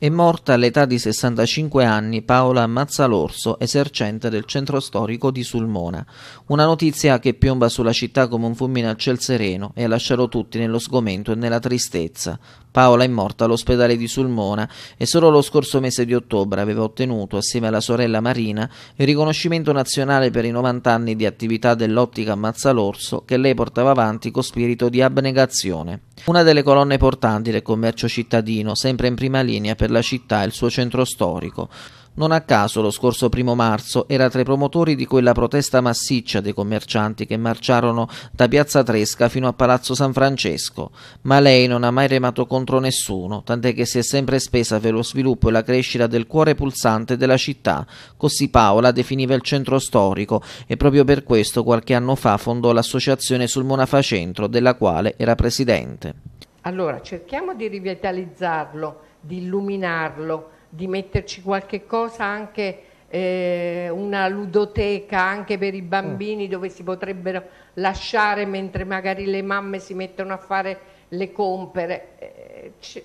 È morta all'età di 65 anni Paola Mazzalorso, esercente del centro storico di Sulmona. Una notizia che piomba sulla città come un fulmine a ciel sereno e ha lasciato tutti nello sgomento e nella tristezza. Paola è morta all'ospedale di Sulmona e solo lo scorso mese di ottobre aveva ottenuto, assieme alla sorella Marina, il riconoscimento nazionale per i 90 anni di attività dell'ottica Mazzalorso che lei portava avanti con spirito di abnegazione. Una delle colonne portanti del commercio cittadino, sempre in prima linea per per la città e il suo centro storico. Non a caso lo scorso primo marzo era tra i promotori di quella protesta massiccia dei commercianti che marciarono da Piazza Tresca fino a Palazzo San Francesco, ma lei non ha mai remato contro nessuno, tant'è che si è sempre spesa per lo sviluppo e la crescita del cuore pulsante della città, così Paola definiva il centro storico e proprio per questo qualche anno fa fondò l'associazione sul Monafa Centro della quale era presidente. Allora cerchiamo di rivitalizzarlo, di illuminarlo, di metterci qualche cosa anche eh, una ludoteca anche per i bambini mm. dove si potrebbero lasciare mentre magari le mamme si mettono a fare le compere. Eh, ci,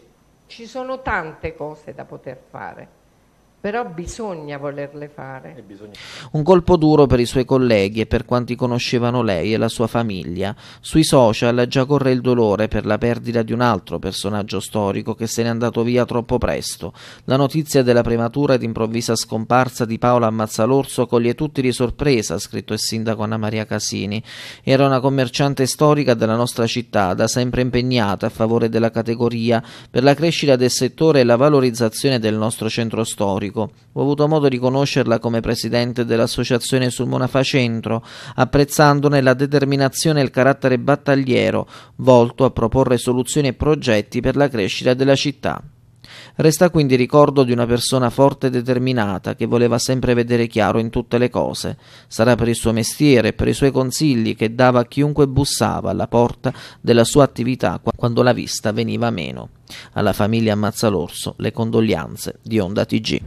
ci sono tante cose da poter fare però bisogna volerle fare. Un colpo duro per i suoi colleghi e per quanti conoscevano lei e la sua famiglia. Sui social già corre il dolore per la perdita di un altro personaggio storico che se n'è andato via troppo presto. La notizia della prematura ed improvvisa scomparsa di Paola Ammazzalorso coglie tutti di sorpresa, ha scritto il sindaco Anna Maria Casini. Era una commerciante storica della nostra città, da sempre impegnata a favore della categoria per la crescita del settore e la valorizzazione del nostro centro storico Musico. Ho avuto modo di conoscerla come presidente dell'associazione Sulmona Centro, apprezzandone la determinazione e il carattere battagliero, volto a proporre soluzioni e progetti per la crescita della città. Resta quindi ricordo di una persona forte e determinata che voleva sempre vedere chiaro in tutte le cose. Sarà per il suo mestiere e per i suoi consigli che dava a chiunque bussava alla porta della sua attività quando la vista veniva meno. Alla famiglia Ammazzalorso le condoglianze di Onda TG.